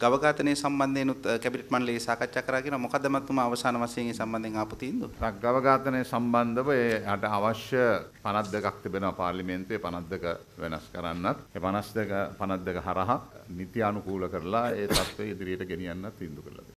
ගව ඝාතනය සම්බන්ධයෙන්ුත් කැබිනට් මණ්ඩලයේ සාකච්ඡා කරා කියනවා. මොකද මතුමා අවසාන වශයෙන් මේ සම්බන්ධයෙන් ආපු තීන්දුව? ගව ඝාතනය සම්බන්ධව එයාට අවශ්‍ය 52ක් තිබෙනවා පාර්ලිමේන්තුවේ 52 වෙනස් කරන්නත්. ඒ 52 52 හරහා නීති අනුකූල කරලා ඒ තත්ත්වය ඉදිරියට ගෙනියන්නත් තීන්දුව කළා.